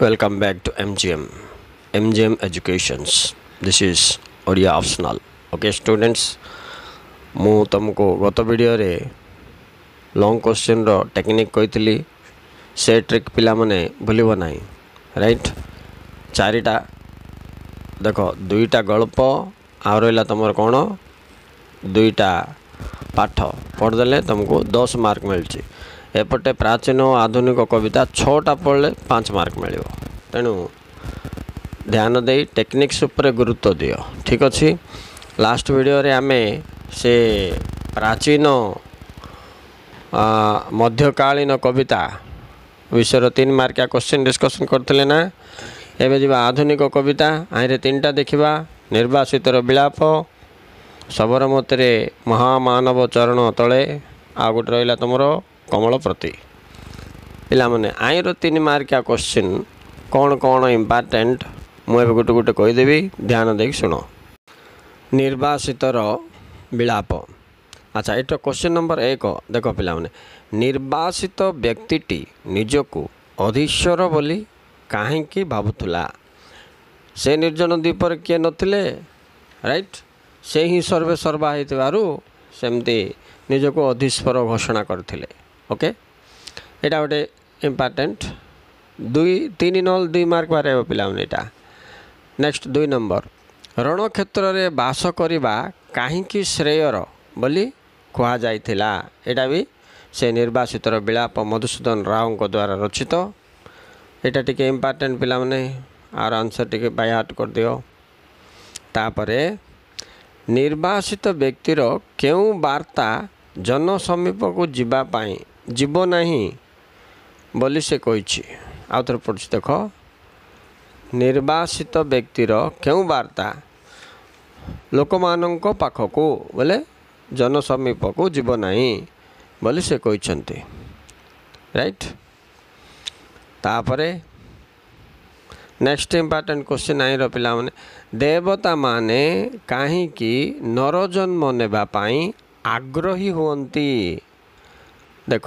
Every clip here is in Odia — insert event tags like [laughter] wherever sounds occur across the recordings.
welcome back to M G M M G M education this is Odia optional okay students मु तुमको गत वीडियो लंग क्वेश्चन रेक्निक कही से ट्रिक पिला माने भूलब ना राइट चारिटा देखो दुईटा गल्प आ रहा तुम कौन दुईटा पाठ पढ़दे तुमको दस मार्क मिलती ଏପଟେ ପ୍ରାଚୀନ ଓ ଆଧୁନିକ କବିତା ଛଅଟା ପଢ଼ିଲେ ପାଞ୍ଚ ମାର୍କ ମିଳିବ ତେଣୁ ଧ୍ୟାନ ଦେଇ ଟେକ୍ନିକ୍ସ ଉପରେ ଗୁରୁତ୍ୱ ଦିଅ ଠିକ୍ ଅଛି ଲାଷ୍ଟ ଭିଡ଼ିଓରେ ଆମେ ସେ ପ୍ରାଚୀନ ମଧ୍ୟକାଳୀନ କବିତା ବିଷୟର ତିନି ମାର୍କିଆ କୋଶ୍ଚିନ୍ ଡିସ୍କସନ୍ କରିଥିଲେ ନା ଏବେ ଯିବା ଆଧୁନିକ କବିତା ଆଇରେ ତିନିଟା ଦେଖିବା ନିର୍ବାସିତର ବିଳାପ ସବରମତୀରେ ମହାମାନବ ଚରଣ ତଳେ ଆଉ ଗୋଟେ ରହିଲା ତୁମର କମଳପ୍ରତି ପିଲାମାନେ ଆଇର ତିନି ମାର୍କିଆ କୋଶ୍ଚିନ୍ କ'ଣ କ'ଣ ଇମ୍ପୋର୍ଟାଣ୍ଟ ମୁଁ ଏବେ ଗୋଟେ ଗୋଟେ କହିଦେବି ଧ୍ୟାନ ଦେଇକି ଶୁଣ ନିର୍ବାସିତର ବିଳାପ ଆଚ୍ଛା ଏଇଟା କୋଶ୍ଚିନ୍ ନମ୍ବର ଏକ ଦେଖ ପିଲାମାନେ ନିର୍ବାସିତ ବ୍ୟକ୍ତିଟି ନିଜକୁ ଅଧୀଶ୍ୱର ବୋଲି କାହିଁକି ଭାବୁଥିଲା ସେ ନିର୍ଜନ ଦ୍ୱୀପରେ କିଏ ନଥିଲେ ରାଇଟ୍ ସେ ହିଁ ସର୍ବେସର୍ବା ହେଇଥିବାରୁ ସେମିତି ନିଜକୁ ଅଧୀଶ୍ୱର ଘୋଷଣା କରିଥିଲେ ओके यहाँ गोटे इम्पोर्टेन्ट दुई तीन नल दुई मार्क बाहर पाटा नेक्स्ट दुई नंबर ऋण क्षेत्र में बास करवा कहीं श्रेयर बोली कहला यहाँ भी से निर्वासित विलाप मधुसूदन राव द्वारा रचित यहाँ टी इम्पोर्टेन्ट पाने आर आंसर टी बाय हार्ट कर दियो तापर निर्वासित व्यक्तिर के बार्ता जनसमीप को जीवाई ଯିବ ନାହିଁ ବୋଲି ସେ କହିଛି ଆଉ ଥରେ ପଢ଼ୁଛି ଦେଖ ନିର୍ବାସିତ ବ୍ୟକ୍ତିର କେଉଁ ବାର୍ତ୍ତା ଲୋକମାନଙ୍କ ପାଖକୁ ବୋଲେ ଜନସମୀପକୁ ଯିବ ନାହିଁ ବୋଲି ସେ କହିଛନ୍ତି ରାଇଟ୍ ତାପରେ ନେକ୍ସଟ ଇମ୍ପୋର୍ଟାଣ୍ଟ କ୍ୱେଶ୍ଚିନ୍ ଆଇଁର ପିଲାମାନେ ଦେବତାମାନେ କାହିଁକି ନରଜନ୍ମ ନେବା ପାଇଁ ଆଗ୍ରହୀ ହୁଅନ୍ତି ଦେଖ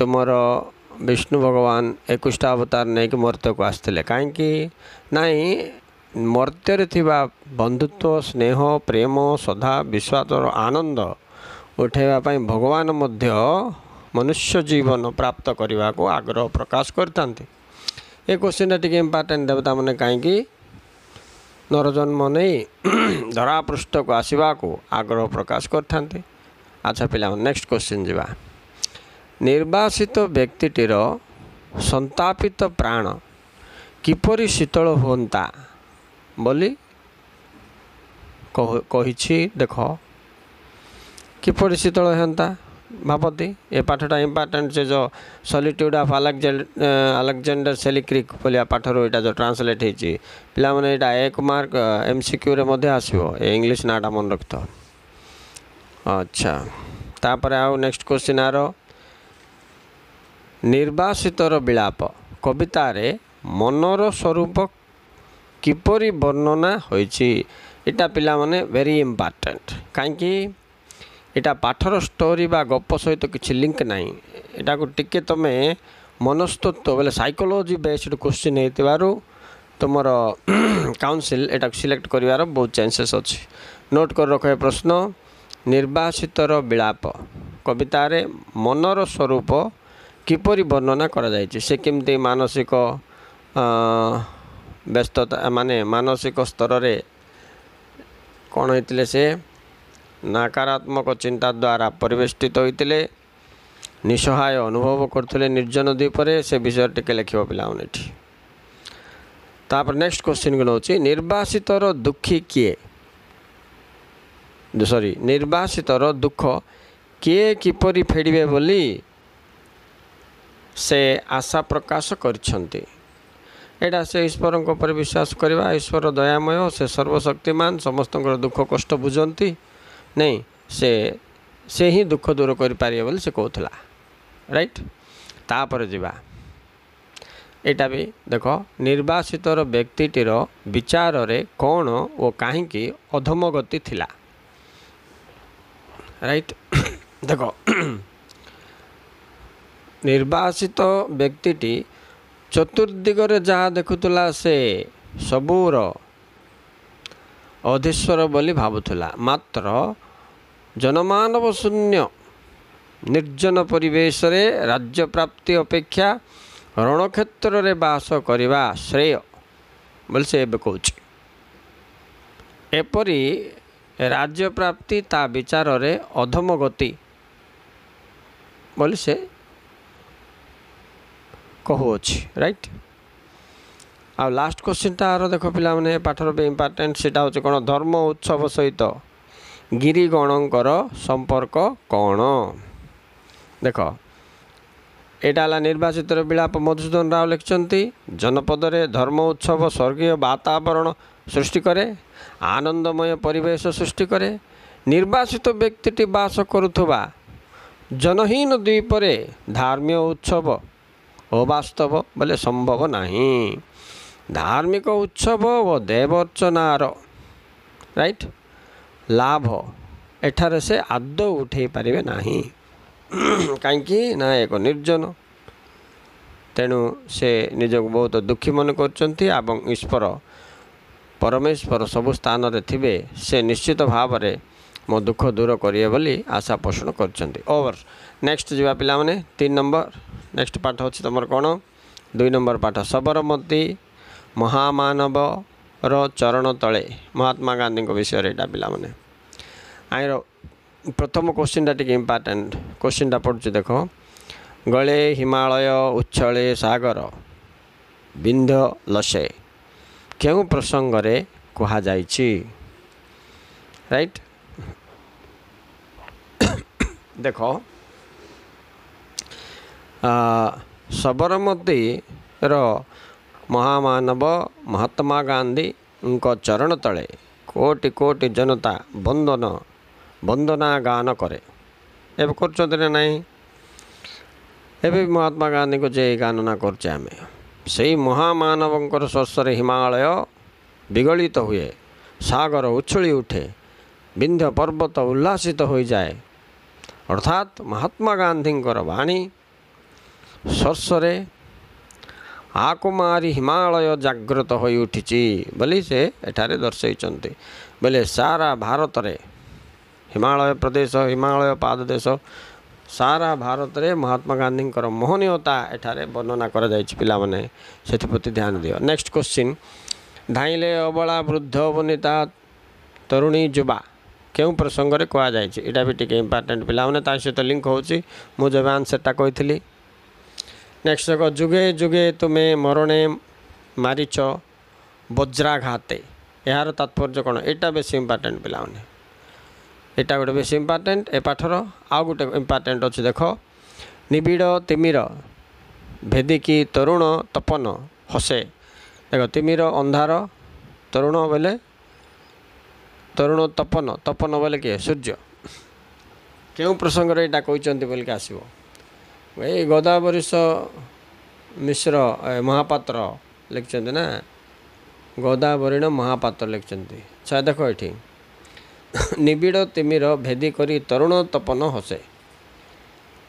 ତୁମର ବିଷ୍ଣୁ ଭଗବାନ ଏକୁଶଟା ଅବତାର ନେଇକି ମର୍ତ୍ତ୍ୟକୁ ଆସିଥିଲେ କାହିଁକି ନାଇଁ ମର୍ତ୍ତ୍ୟରେ ଥିବା ବନ୍ଧୁତ୍ୱ ସ୍ନେହ ପ୍ରେମ ଶ୍ରଦ୍ଧା ବିଶ୍ୱାସର ଆନନ୍ଦ ଉଠାଇବା ପାଇଁ ଭଗବାନ ମଧ୍ୟ ମନୁଷ୍ୟ ଜୀବନ ପ୍ରାପ୍ତ କରିବାକୁ ଆଗ୍ରହ ପ୍ରକାଶ କରିଥାନ୍ତି ଏ କୋଶ୍ଚିନ୍ଟା ଟିକିଏ ଇମ୍ପୋର୍ଟାଣ୍ଟ ଦେବତାମାନେ କାହିଁକି ନରଜନ୍ମ ନେଇ ଧରାପୃଷ୍ଠକୁ ଆସିବାକୁ ଆଗ୍ରହ ପ୍ରକାଶ କରିଥାନ୍ତି ଆଚ୍ଛା ପିଲାମାନେ ନେକ୍ସଟ କ୍ୱେଶ୍ଚିନ୍ ଯିବା ନିର୍ବାସିତ ବ୍ୟକ୍ତିଟିର ସନ୍ତାପିତ ପ୍ରାଣ କିପରି ଶୀତଳ ହୁଅନ୍ତା ବୋଲି କହିଛି ଦେଖ କିପରି ଶୀତଳ ହୁଅନ୍ତା ଭାବନ୍ତି ଏ ପାଠଟା ଇମ୍ପୋର୍ଟାଣ୍ଟ ସେ ଯେଉଁ ସଲିଟ୍ୟୁଡ଼ ଅଫ୍ ଆଲେକ୍ଜାଣ୍ଡର ସେଲିକ୍ରିକ୍ ବୋଲି ପାଠରୁ ଏଇଟା ଯେଉଁ ଟ୍ରାନ୍ସଲେଟ୍ ହେଇଛି ପିଲାମାନେ ଏଇଟା ଏକ ମାର୍କ ଏମ୍ ସି କ୍ୟୁରେ ମଧ୍ୟ ଆସିବ ଏ ଇଂଲିଶ ନାଁଟା ମନେ ରଖିଥାଅ ଆଚ୍ଛା ତାପରେ ଆଉ ନେକ୍ସଟ କ୍ୱେଶ୍ଚିନ୍ ଆର ନିର୍ବାସିତର ବିଳାପ କବିତାରେ ମନର ସ୍ୱରୂପ କିପରି ବର୍ଣ୍ଣନା ହୋଇଛି ଏଇଟା ପିଲାମାନେ ଭେରି ଇମ୍ପୋର୍ଟାଣ୍ଟ କାହିଁକି ଏଇଟା ପାଠର ଷ୍ଟୋରି ବା ଗପ ସହିତ କିଛି ଲିଙ୍କ ନାହିଁ ଏଇଟାକୁ ଟିକିଏ ତୁମେ ମନସ୍ତତ୍ଵ ବୋଲେ ସାଇକୋଲୋଜି ବେସ୍ଡ କ୍ୱେଶ୍ଚିନ୍ ହେଇଥିବାରୁ ତୁମର କାଉନସିଲ୍ ଏଇଟାକୁ ସିଲେକ୍ଟ କରିବାର ବହୁତ ଚାନ୍ସେସ୍ ଅଛି ନୋଟ୍ କରି ରଖ ଏ ପ୍ରଶ୍ନ ନିର୍ବାସିତର ବିଳାପ କବିତାରେ ମନର ସ୍ୱରୂପ କିପରି ବର୍ଣ୍ଣନା କରାଯାଇଛି ସେ କେମିତି ମାନସିକ ବ୍ୟସ୍ତତା ମାନେ ମାନସିକ ସ୍ତରରେ କ'ଣ ହେଇଥିଲେ ସେ ନାକାରାତ୍ମକ ଚିନ୍ତା ଦ୍ୱାରା ପରିବେଷ୍ଟିତ ହୋଇଥିଲେ ନିଃସହାୟ ଅନୁଭବ କରୁଥିଲେ ନିର୍ଜନ ଦ୍ୱୀପରେ ସେ ବିଷୟରେ ଟିକେ ଲେଖିବ ପିଲାମାନେ ଏଠି ତାପରେ ନେକ୍ସଟ କ୍ୱେଶ୍ଚିନ୍ କ'ଣ ହେଉଛି ନିର୍ବାସିତର ଦୁଃଖୀ କିଏ ସରି ନିର୍ବାସିତର ଦୁଃଖ କିଏ କିପରି ଫେଡ଼ିବେ ବୋଲି ସେ ଆଶା ପ୍ରକାଶ କରିଛନ୍ତି ଏଇଟା ସେ ଈଶ୍ୱରଙ୍କ ଉପରେ ବିଶ୍ୱାସ କରିବା ଈଶ୍ୱର ଦୟାମୟ ସେ ସର୍ବଶକ୍ତିମାନ ସମସ୍ତଙ୍କର ଦୁଃଖ କଷ୍ଟ ବୁଝନ୍ତି ନାଇଁ ସେ ସେ ହିଁ ଦୁଃଖ ଦୂର କରିପାରିବେ ବୋଲି ସେ କହୁଥିଲା ରାଇଟ୍ ତାପରେ ଯିବା ଏଇଟା ବି ଦେଖ ନିର୍ବାସିତର ବ୍ୟକ୍ତିଟିର ବିଚାରରେ କ'ଣ ଓ କାହିଁକି ଅଧମଗତି ଥିଲା রাইট দেখো ନିର୍ବାସିତ ବ୍ୟକ୍ତିଟି ଚତୁର୍ଦ୍ଦିଗରେ ଯାହା ଦେଖୁଥିଲା ସେ ସବୁର ଅଧୀଶ୍ୱର ବୋଲି ଭାବୁଥିଲା ମାତ୍ର ଜନମାନବ ଶୂନ୍ୟ ନିର୍ଜନ ପରିବେଶରେ ରାଜ୍ୟ ପ୍ରାପ୍ତି ଅପେକ୍ଷା ରଣକ୍ଷେତ୍ରରେ ବାସ କରିବା ଶ୍ରେୟ ବୋଲି ସେ ଏବେ କହୁଛି ଏପରି ରାଜ୍ୟପ୍ରାପ୍ତି ତା ବିଚାରରେ ଅଧମଗତି ବୋଲି ସେ କହୁଅଛି ରାଇଟ୍ ଆଉ ଲାଷ୍ଟ କ୍ୱେଶ୍ଚିନ୍ଟାର ଦେଖ ପିଲାମାନେ ପାଠର ବି ଇମ୍ପୋର୍ଟାଣ୍ଟ ସେଇଟା ହେଉଛି କ'ଣ ଧର୍ମ ଉତ୍ସବ ସହିତ ଗିରିଗଣଙ୍କର ସମ୍ପର୍କ କ'ଣ ଦେଖ ଏଇଟା ହେଲା ନିର୍ବାଚିତର ବିଳାପ ମଧୁସୂଦନ ରାଓ ଲେଖିଛନ୍ତି ଜନପଦରେ ଧର୍ମ ଉତ୍ସବ ସ୍ୱର୍ଗୀୟ ବାତାବରଣ ସୃଷ୍ଟି କରେ ଆନନ୍ଦମୟ ପରିବେଶ ସୃଷ୍ଟି କରେ ନିର୍ବାସିତ ବ୍ୟକ୍ତିଟି ବାସ କରୁଥିବା ଜନହୀନ ଦ୍ୱୀପରେ ଧାର୍ମିକ ଉତ୍ସବ ଅବାସ୍ତବ ବୋଲେ ସମ୍ଭବ ନାହିଁ ଧାର୍ମିକ ଉତ୍ସବ ଓ ଦେବର୍ଚ୍ଚନାର ରାଇଟ୍ ଲାଭ ଏଠାରେ ସେ ଆଦୌ ଉଠାଇ ପାରିବେ ନାହିଁ କାହିଁକି ନା ଏକ ନିର୍ଜନ ତେଣୁ ସେ ନିଜକୁ ବହୁତ ଦୁଃଖୀ ମନେ କରୁଛନ୍ତି ଏବଂ ଈଶ୍ୱର ପରମେଶ୍ୱର ସବୁ ସ୍ଥାନରେ ଥିବେ ସେ ନିଶ୍ଚିତ ଭାବରେ ମୋ ଦୁଃଖ ଦୂର କରିବେ ବୋଲି ଆଶା ପୋଷଣ କରିଛନ୍ତି ଓଭର ନେକ୍ସଟ ଯିବା ପିଲାମାନେ ତିନି ନମ୍ବର ନେକ୍ସଟ ପାଠ ଅଛି ତୁମର କ'ଣ ଦୁଇ ନମ୍ବର ପାଠ ସବରମତୀ ମହାମାନବର ଚରଣ ତଳେ ମହାତ୍ମା ଗାନ୍ଧୀଙ୍କ ବିଷୟରେ ଏଇଟା ପିଲାମାନେ ଆଇର ପ୍ରଥମ କୋଶ୍ଚିନ୍ଟା ଟିକେ ଇମ୍ପୋର୍ଟାଣ୍ଟ କୋଶ୍ଚିନ୍ଟା ପଡ଼ୁଛି ଦେଖ ଗଳେ ହିମାଳୟ ଉଚ୍ଛଳେ ସାଗର ବିନ୍ଧ ଲସେ କେଉଁ ପ୍ରସଙ୍ଗରେ କୁହାଯାଇଛି ରାଇଟ୍ ଦେଖ ସବରମତୀର ମହାମାନବ ମହାତ୍ମା ଗାନ୍ଧୀଙ୍କ ଚରଣ ତଳେ କୋଟି କୋଟି ଜନତା ବନ୍ଦନ ବନ୍ଦନା ଗାନ କରେ ଏବେ କରୁଛନ୍ତି ନା ନାହିଁ ଏବେ ମହାତ୍ମା ଗାନ୍ଧୀଙ୍କୁ ଯେ ଗାନନା କରୁଛେ ଆମେ ସେଇ ମହାମାନବଙ୍କର ଶସ୍ୟରେ ହିମାଳୟ ବିଗଳିତ ହୁଏ ସାଗର ଉଛୁଳି ଉଠେ ବିନ୍ଧ୍ୟ ପର୍ବତ ଉଲ୍ଲାସିତ ହୋଇଯାଏ ଅର୍ଥାତ୍ ମହାତ୍ମା ଗାନ୍ଧୀଙ୍କର ବାଣୀ ଶସ୍ୟରେ ଆକୁମାରୀ ହିମାଳୟ ଜାଗ୍ରତ ହୋଇ ଉଠିଛି ବୋଲି ସେ ଏଠାରେ ଦର୍ଶାଇଛନ୍ତି ବୋଲେ ସାରା ଭାରତରେ ହିମାଳୟ ପ୍ରଦେଶ ହିମାଳୟ ପାଦ ଦେଶ ସାରା ଭାରତରେ ମହାତ୍ମା ଗାନ୍ଧୀଙ୍କର ମହନୀୟତା ଏଠାରେ ବର୍ଣ୍ଣନା କରାଯାଇଛି ପିଲାମାନେ ସେଥିପ୍ରତି ଧ୍ୟାନ ଦିଅ ନେକ୍ସଟ କ୍ୱେଶ୍ଚିନ୍ ଧାଇଁଲେ ଅବଳା ବୃଦ୍ଧ ବନିତା ତରୁଣୀ ଯୁବା କେଉଁ ପ୍ରସଙ୍ଗରେ କୁହାଯାଇଛି ଏଇଟା ବି ଟିକେ ଇମ୍ପୋର୍ଟାଣ୍ଟ ପିଲାମାନେ ତା ସହିତ ଲିଙ୍କ ହେଉଛି ମୁଁ ଯେବେ ଆନ୍ସରଟା କହିଥିଲି ନେକ୍ସଟ ଯାକ ଯୁଗେ ଯୁଗେ ତୁମେ ମରଣେ ମାରିଛ ବଜ୍ରାଘାତେ ଏହାର ତାତ୍ପର୍ଯ୍ୟ କ'ଣ ଏଇଟା ବେଶୀ ଇମ୍ପୋର୍ଟାଣ୍ଟ ପିଲାମାନେ ଏଇଟା ଗୋଟେ ବେଶୀ ଇମ୍ପୋର୍ଟାଣ୍ଟ ଏ ପାଠର ଆଉ ଗୋଟେ ଇମ୍ପୋର୍ଟାଣ୍ଟ ଅଛି ଦେଖ ନିବିଡ଼ ତିମିର ଭେଦିକି ତରୁଣ ତପନ ହସେ ଦେଖ ତିମିର ଅନ୍ଧାର ତରୁଣ ବୋଇଲେ ତରୁଣ ତପନ ତପନ ବୋଇଲେ କିଏ ସୂର୍ଯ୍ୟ କେଉଁ ପ୍ରସଙ୍ଗରେ ଏଇଟା କହିଛନ୍ତି ବୋଲିକି ଆସିବ ଏଇ ଗଦାବରିଷ ମିଶ୍ର ମହାପାତ୍ର ଲେଖିଛନ୍ତି ନା ଗଦାବରିଣ ମହାପାତ୍ର ଲେଖିଛନ୍ତି ଆଚ୍ଛା ଦେଖ ଏଠି [laughs] ନିବିଡ଼ ତିମିର ଭେଦି କରି ତରୁଣ ତପନ ହସେ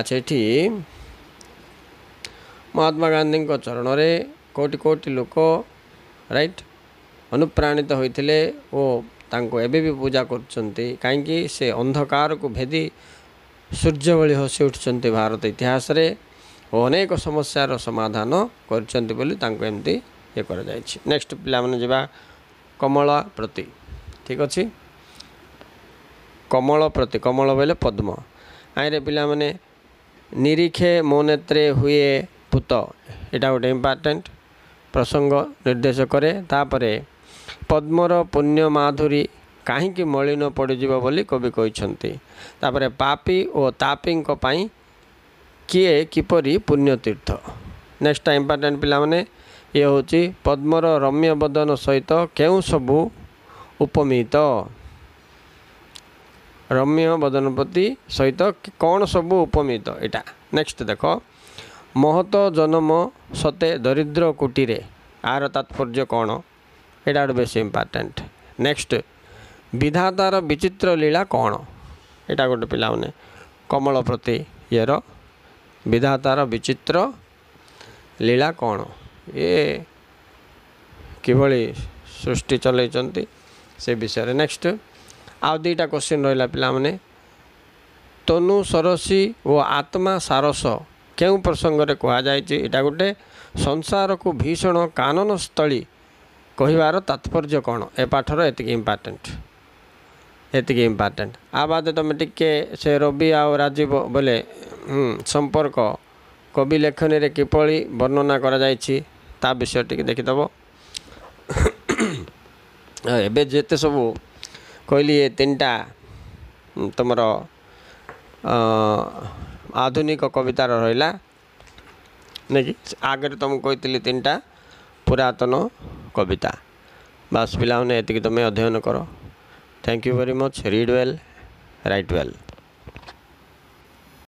ଆଚ୍ଛା ଏଠି ମହାତ୍ମା ଗାନ୍ଧୀଙ୍କ ଚରଣରେ କୋଟି କୋଟି ଲୋକ ରାଇଟ୍ ଅନୁପ୍ରାଣିତ ହୋଇଥିଲେ ଓ ତାଙ୍କୁ ଏବେ ବି ପୂଜା କରୁଛନ୍ତି କାହିଁକି ସେ ଅନ୍ଧକାରକୁ ଭେଦି ସୂର୍ଯ୍ୟ ଭଳି ହସି ଉଠୁଛନ୍ତି ଭାରତ ଇତିହାସରେ ଓ ଅନେକ ସମସ୍ୟାର ସମାଧାନ କରିଛନ୍ତି ବୋଲି ତାଙ୍କୁ ଏମିତି ଇଏ କରାଯାଇଛି ନେକ୍ସଟ ପିଲାମାନେ ଯିବା କମଳା ପ୍ରତି ଠିକ୍ ଅଛି କମଳ ପ୍ରତି କମଳ ବୋଇଲେ ପଦ୍ମ ଆଇଁରେ ପିଲାମାନେ ନିରୀକ୍ଷେ ମୋ ନେତ୍ରେ ହୁଏ ଭୂତ ଏଇଟା ଗୋଟେ ଇମ୍ପୋର୍ଟାଣ୍ଟ ପ୍ରସଙ୍ଗ ନିର୍ଦ୍ଦେଶ କରେ ତାପରେ ପଦ୍ମର ପୁଣ୍ୟ ମାଧୁରୀ କାହିଁକି ମଳିନ ପଡ଼ିଯିବ ବୋଲି କବି କହିଛନ୍ତି ତାପରେ ପାପି ଓ ତାପିଙ୍କ ପାଇଁ କିଏ କିପରି ପୁଣ୍ୟତୀର୍ଥ ନେକ୍ସଟ ଇମ୍ପୋର୍ଟାଣ୍ଟ ପିଲାମାନେ ଇଏ ହେଉଛି ପଦ୍ମର ରମ୍ୟ ବଦନ ସହିତ କେଉଁ ସବୁ ଉପମିତ ରମ୍ୟ ବଦନପତି ସହିତ କ'ଣ ସବୁ ଉପମିତ ଏଇଟା ନେକ୍ସଟ ଦେଖ ମହତ ଜନମ ସତେ ଦରିଦ୍ର କୁଟିରେ ଆର ତାତ୍ପର୍ଯ୍ୟ କ'ଣ ଏଇଟା ଗୋଟେ ବେଶୀ ଇମ୍ପୋର୍ଟାଣ୍ଟ ନେକ୍ସଟ ବିଧାତାର ବିଚିତ୍ର ଲୀଳା କ'ଣ ଏଇଟା ଗୋଟେ ପିଲାମାନେ କମଳ ପ୍ରତି ଇଏର ବିଧାତାର ବିଚିତ୍ର ଲୀଳା କ'ଣ ଏ କିଭଳି ସୃଷ୍ଟି ଚଲେଇଛନ୍ତି ସେ ବିଷୟରେ ନେକ୍ସଟ ଆଉ ଦୁଇଟା କୋଶ୍ଚିନ୍ ରହିଲା ପିଲାମାନେ ତନୁ ସରସୀ ଓ ଆତ୍ମା ସାରସ କେଉଁ ପ୍ରସଙ୍ଗରେ କୁହାଯାଇଛି ଏଇଟା ଗୋଟେ ସଂସାରକୁ ଭୀଷଣ କାନନସ୍ଥଳୀ କହିବାର ତାତ୍ପର୍ଯ୍ୟ କ'ଣ ଏ ପାଠର ଏତିକି ଇମ୍ପୋର୍ଟାଣ୍ଟ ଏତିକି ଇମ୍ପୋର୍ଟାଣ୍ଟ ଆ ବାଦେ ତୁମେ ଟିକିଏ ସେ ରବି ଆଉ ରାଜୀବ ବୋଲେ ସମ୍ପର୍କ କବି ଲେଖନୀରେ କିଭଳି ବର୍ଣ୍ଣନା କରାଯାଇଛି ତା ବିଷୟ ଟିକେ ଦେଖିଦେବ ଏବେ ଯେତେ ସବୁ କହିଲି ଏ ତିନିଟା ତୁମର ଆଧୁନିକ କବିତାର ରହିଲା ନାଇଁକି ଆଗରେ ତୁମକୁ କହିଥିଲି ତିନିଟା ପୁରାତନ କବିତା ବାସ୍ ପିଲାମାନେ ଏତିକି ତୁମେ ଅଧ୍ୟୟନ କର thank you very much read well write well